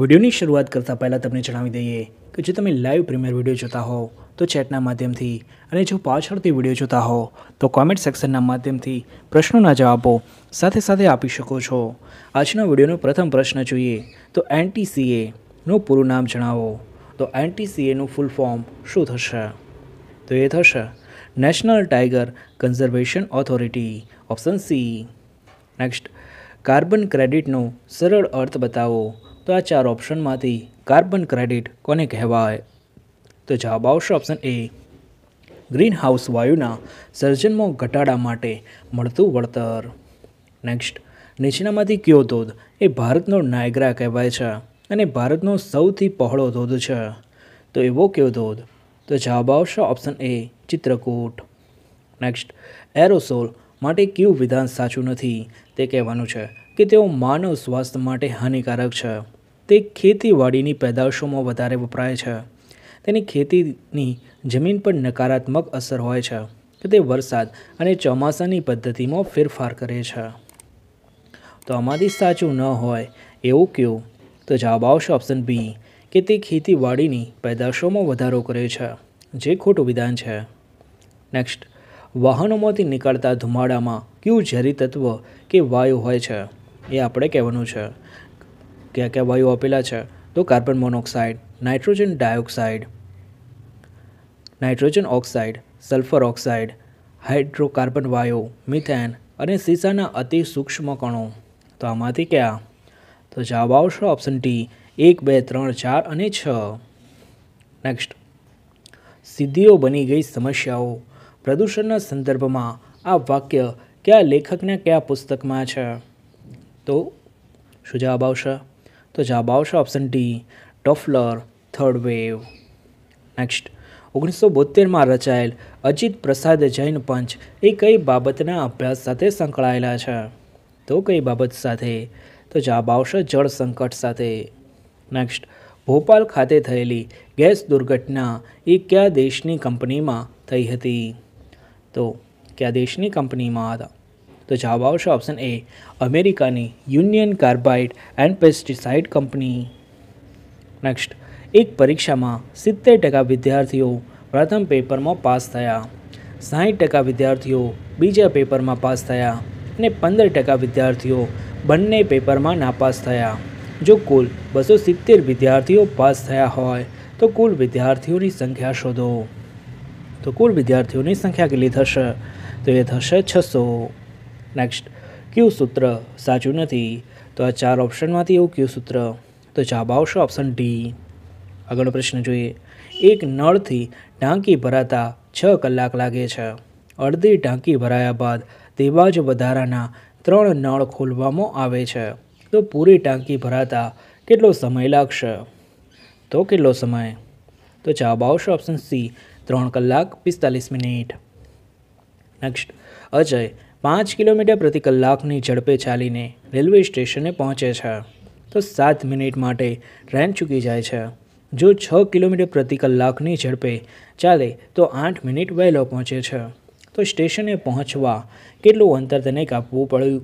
વિડીયોની શરૂઆત કરતાં પહેલાં તમને જણાવી દઈએ કે જો તમે લાઈવ પ્રીમિયર વિડીયો જોતા હોવ તો ચેટના માધ્યમથી અને જો પાછળથી વિડીયો જોતા હો તો કોમેન્ટ સેક્શનના માધ્યમથી પ્રશ્નોના જવાબો સાથે સાથે આપી શકો છો આજના વિડીયોનો પ્રથમ પ્રશ્ન જોઈએ તો એનટીસીએનું પૂરું નામ જણાવો તો એનટીસીએનું ફૂલ ફોર્મ શું થશે તો એ થશે national tiger conservation authority option C next carbon ક્રેડિટનો સરળ અર્થ બતાવો તો આ ચાર ઓપ્શનમાંથી કાર્બન ક્રેડિટ કોને કહેવાય તો જવાબ આવશે ઓપ્શન એ ગ્રીન હાઉસ વાયુના સર્જનમાં ઘટાડા માટે મળતું વળતર નેક્સ્ટ નીચેનામાંથી કયો ધોધ એ ભારતનો નાયગ્રા કહેવાય છે અને ભારતનો સૌથી પહોળો ધોધ છે તો એવો કયો ધોધ તો જવાબ આવશે option A Chitrakoot next aerosol માટે કયું વિધાન સાચું નથી તે કહેવાનું છે કે તેઓ માનવ સ્વાસ્થ્ય માટે હાનિકારક છે તે ખેતીવાડીની પેદાશોમાં વધારે વપરાય છે તેની ખેતીની જમીન પર નકારાત્મક અસર હોય છે કે તે વરસાદ અને ચોમાસાની પદ્ધતિમાં ફેરફાર કરે છે તો આમાંથી સાચું ન હોય એવું કયું તો જવાબ આવશે ઓપ્શન બી કે તે ખેતીવાડીની પેદાશોમાં વધારો કરે છે જે ખોટું વિધાન છે નેક્સ્ટ વાહનોમાંથી નીકળતા ધુમાડામાં કયું ઝેરી તત્વ કે વાયુ હોય છે એ આપણે કહેવાનું છે કયા કયા વાયુ આપેલા છે તો carbon monoxide nitrogen dioxide nitrogen oxide sulphur oxide hydrocarbon વાયુ મિથેન અને સીસાના અતિ સૂક્ષ્મ કણો તો આમાંથી કયા તો જવાબ આવશે ઓપ્શન ટી એક બે ત્રણ ચાર અને છ નેક્સ્ટ સિદ્ધિઓ બની ગઈ સમસ્યાઓ પ્રદૂષણના સંદર્ભમાં આ વાક્ય કયા લેખકના કયા પુસ્તકમાં છે તો શું જવાબ આવશે તો જવાબ આવશે option D Toffler third wave next ઓગણીસો બોતેરમાં રચાયેલ અજીત પ્રસાદ જૈન પંચ એ કઈ બાબતના અભ્યાસ સાથે સંકળાયેલા છે તો કઈ બાબત સાથે તો જવાબ આવશે જળ સંકટ સાથે નેક્સ્ટ ભોપાલ ખાતે થયેલી ગેસ દુર્ઘટના એ કયા દેશની કંપનીમાં થઈ હતી તો કયા દેશની કંપનીમાં હતા તો જવાબ આવશે ઓપ્શન એ અમેરિકાની Union Carbide and pesticide company next એક પરીક્ષામાં સિત્તેર ટકા વિદ્યાર્થીઓ પ્રથમ પેપરમાં પાસ થયા સાહીઠ ટકા વિદ્યાર્થીઓ બીજા પેપરમાં પાસ થયા અને પંદર ટકા વિદ્યાર્થીઓ બંને પેપરમાં નાપાસ થયા જો કુલ બસો સિત્તેર વિદ્યાર્થીઓ પાસ થયા હોય તો કુલ વિદ્યાર્થીઓની સંખ્યા શોધો તો કુલ વિદ્યાર્થીઓની સંખ્યા કેટલી થશે તો એ થશે છસો નેક્સ્ટ કયું સૂત્ર સાચું નથી તો આ ચાર ઓપ્શનમાંથી એવું કયું સૂત્ર તો જવાબ આવશે ઓપ્શન ડી આગળનો પ્રશ્ન જોઈએ એક નળથી ટાંકી ભરાતા છ કલાક લાગે છે અડધી ટાંકી ભરાયા બાદ તેવા જ વધારાના ત્રણ નળ ખોલવામાં આવે છે તો પૂરી ટાંકી ભરાતા કેટલો સમય લાગશે તો કેટલો સમય તો જવાબ આવશે ઓપ્શન સી ત્રણ કલાક પિસ્તાલીસ મિનિટ નેક્સ્ટ અજય પાંચ કિલોમીટર પ્રતિ કલાકની ઝડપે ચાલીને રેલવે સ્ટેશને પહોંચે છે તો સાત મિનિટ માટે ટ્રેન ચૂકી જાય છે જો છ કિલોમીટર પ્રતિ કલાકની ઝડપે ચાલે તો આઠ મિનિટ વહેલો પહોંચે છે તો સ્ટેશને પહોંચવા કેટલું અંતર તેને કાપવું પડ્યું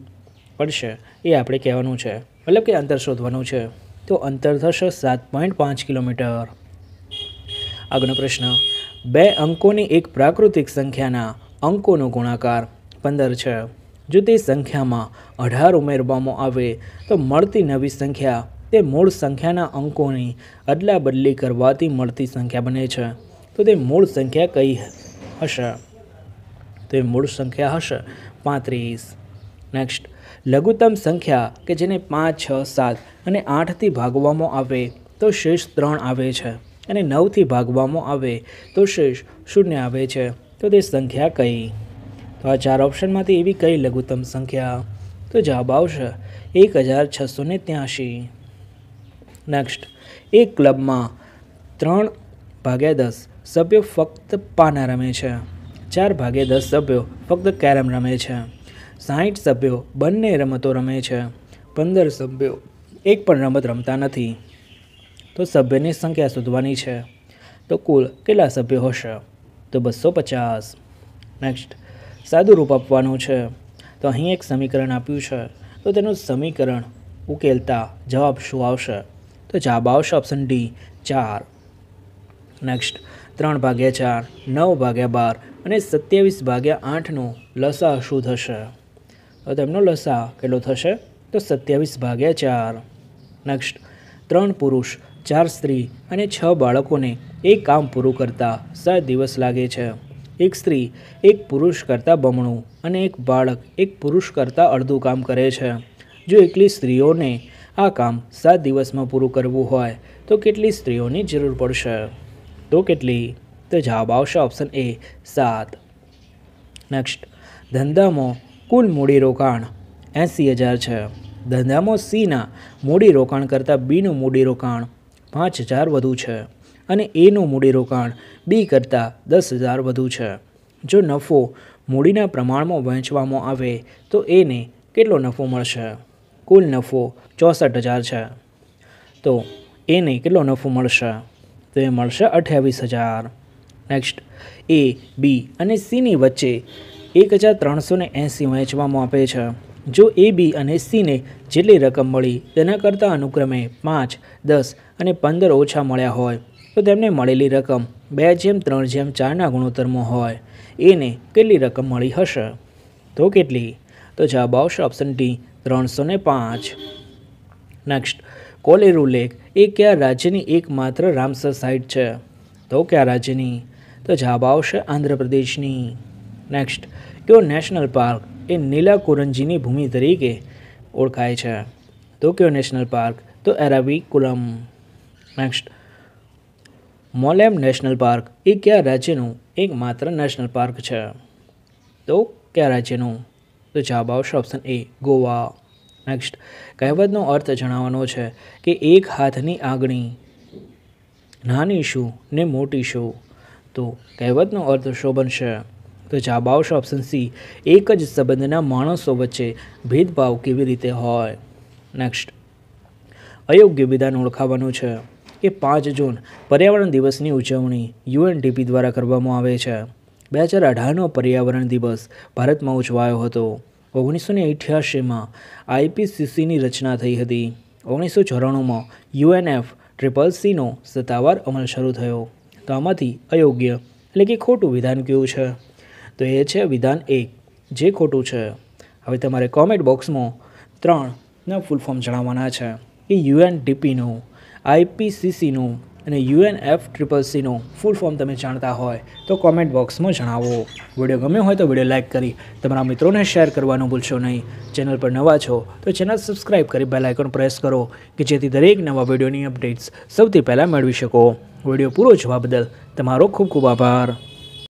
પડશે એ આપણે કહેવાનું છે મતલબ કે અંતર શોધવાનું છે તો અંતર થશે સાત પોઈન્ટ પાંચ કિલોમીટર આગળનો પ્રશ્ન બે અંકોની એક પ્રાકૃતિક સંખ્યાના અંકોનો ગુણાકાર પંદર છે જો તે સંખ્યામાં અઢાર ઉમેરવામાં આવે તો મળતી નવી સંખ્યા તે મૂળ સંખ્યાના અંકોની અદલાબદલી કરવાથી મળતી સંખ્યા બને છે તો તે મૂળ સંખ્યા કઈ હશે તે મૂળ સંખ્યા હશે પાંત્રીસ નેક્સ્ટ લઘુત્તમ સંખ્યા કે જેને પાંચ છ સાત અને આઠથી ભાગવામાં આવે તો શેષ ત્રણ આવે છે અને નવથી ભાગવામાં આવે તો શેષ શૂન્ય આવે છે તો તે સંખ્યા કઈ તો આ ચાર ઓપ્શનમાંથી એવી કઈ લઘુત્તમ સંખ્યા તો જવાબ આવશે એક હજાર છસો ને ત્યાંશી નેક્સ્ટ એક ક્લબમાં ત્રણ ભાગ્યા દસ સભ્યો ફક્ત પાના રમે છે ચાર ભાગ્યા દસ સભ્યો ફક્ત કેરમ રમે છે સાહીઠ સભ્યો બંને રમતો રમે છે પંદર સભ્યો એક પણ રમત રમતા નથી તો સભ્યની સંખ્યા શોધવાની છે તો કુલ કેટલા સભ્યો હશે તો બસો પચાસ નેક્સ્ટ સાદું રૂપ આપવાનું છે તો અહીં એક સમીકરણ આપ્યું છે તો તેનું સમીકરણ ઉકેલતા જવાબ શું આવશે તો જવાબ આવશે ઓપ્શન ડી ચાર નેક્સ્ટ ત્રણ ભાગ્યા ચાર નવ ભાગ્યા બાર અને સત્યાવીસ ભાગ્યા આઠનું લસા શું થશે તો તેમનો લસા કેટલો થશે તો સત્યાવીસ ભાગ્યા ચાર નેક્સ્ટ ત્રણ પુરુષ ચાર સ્ત્રી અને છ બાળકોને એ કામ પૂરું કરતાં સાત દિવસ લાગે છે એક સ્ત્રી એક પુરુષ કરતાં બમણું અને એક બાળક એક પુરુષ કરતાં અડધું કામ કરે છે જો એકલી સ્ત્રીઓને આ કામ સાત દિવસમાં પૂરું કરવું હોય તો કેટલી સ્ત્રીઓની જરૂર પડશે તો કેટલી તો જવાબ આવશે ઓપ્શન એ સાત નેક્સ્ટ ધંધામાં કુલ મૂડી રોકાણ એંસી હજાર છે ધંધામાં સીના મૂડી રોકાણ કરતાં બીનું મૂડી રોકાણ પાંચ હજાર વધુ છે અને એનું મૂડીરોકાણ બી કરતાં દસ હજાર વધુ છે જો નફો મૂડીના પ્રમાણમાં વહેંચવામાં આવે તો એને કેટલો નફો મળશે કુલ નફો ચોસઠ હજાર છે તો એને કેટલો નફો મળશે તો એ મળશે અઠ્યાવીસ હજાર નેક્સ્ટ એ બી અને સીની વચ્ચે એક હજાર ત્રણસો ને એંસી વહેંચવામાં આપે છે જો એ બી અને સીને જેટલી રકમ મળી તેના કરતાં અનુક્રમે પાંચ દસ અને પંદર ઓછા મળ્યા હોય તો તેમને મળેલી રકમ બે જેમ ત્રણ જેમ ચારના ગુણોત્તરમાં હોય એને કેટલી રકમ મળી હશે તો કેટલી તો જવાબ આવશે ઓપ્શન ડી ત્રણસો ને પાંચ નેક્સ્ટ કોલેરુ લેક એ કયા રાજ્યની એકમાત્ર રામસર સાઇટ છે તો કયા રાજ્યની તો જવાબ આવશે આંધ્રપ્રદેશની નેક્સ્ટ કયો નેશનલ પાર્ક એ નીલા કુરંજીની ભૂમિ તરીકે ઓળખાય છે તો કયો નેશનલ પાર્ક તો Eravikulam next Mollem national park એ કયા રાજ્યનું એકમાત્ર નેશનલ પાર્ક છે તો કયા રાજ્યનું તો જવાબ આવશે ઓપ્શન એ ગોવા નેક્સ્ટ કહેવતનો અર્થ જણાવવાનો છે કે એક હાથની આંગણી નાની શું ને મોટી શું તો કહેવતનો અર્થ શોભન છે તો જવાબ આવશે ઓપ્શન સી એક જ સંબંધના માણસો વચ્ચે ભેદભાવ કેવી રીતે હોય નેક્સ્ટ અયોગ્ય વિધાન ઓળખાવાનું છે કે પાંચ જૂન પર્યાવરણ દિવસની ઉજવણી યુએનડીપી દ્વારા કરવામાં આવે છે બે હજાર અઢારનો પર્યાવરણ દિવસ ભારતમાં ઉજવાયો હતો ઓગણીસો ને અઠ્યાસીમાં આઈપીસીસીની રચના થઈ હતી ઓગણીસો ચોરાણુંમાં યુએનએફ ટ્રિપલ સીનો સત્તાવાર અમલ શરૂ થયો તો આમાંથી અયોગ્ય એટલે કે ખોટું વિધાન કયું છે તો એ છે વિધાન એક જે ખોટું છે હવે તમારે કોમેન્ટ બોક્સમાં ત્રણના ફૂલ ફોર્મ જણાવવાના છે કે યુએનડીપીનું આઈપીસીસીનું અને યુએન એફ ટ્રિપલ સીનું ફૂલ ફોર્મ તમે જાણતા હોય તો કોમેન્ટ બોક્સમાં જણાવો વિડીયો ગમ્યો હોય તો વિડીયો લાઇક કરી તમારા મિત્રોને શેર કરવાનું ભૂલશો નહીં ચેનલ પર નવા છો તો ચેનલ સબસ્ક્રાઈબ કરી બેલ આઇકોન પ્રેસ કરો કે જેથી દરેક નવા વિડીયોની અપડેટ્સ સૌથી પહેલાં મેળવી શકો વિડીયો પૂરો જોવા બદલ તમારો ખૂબ ખૂબ આભાર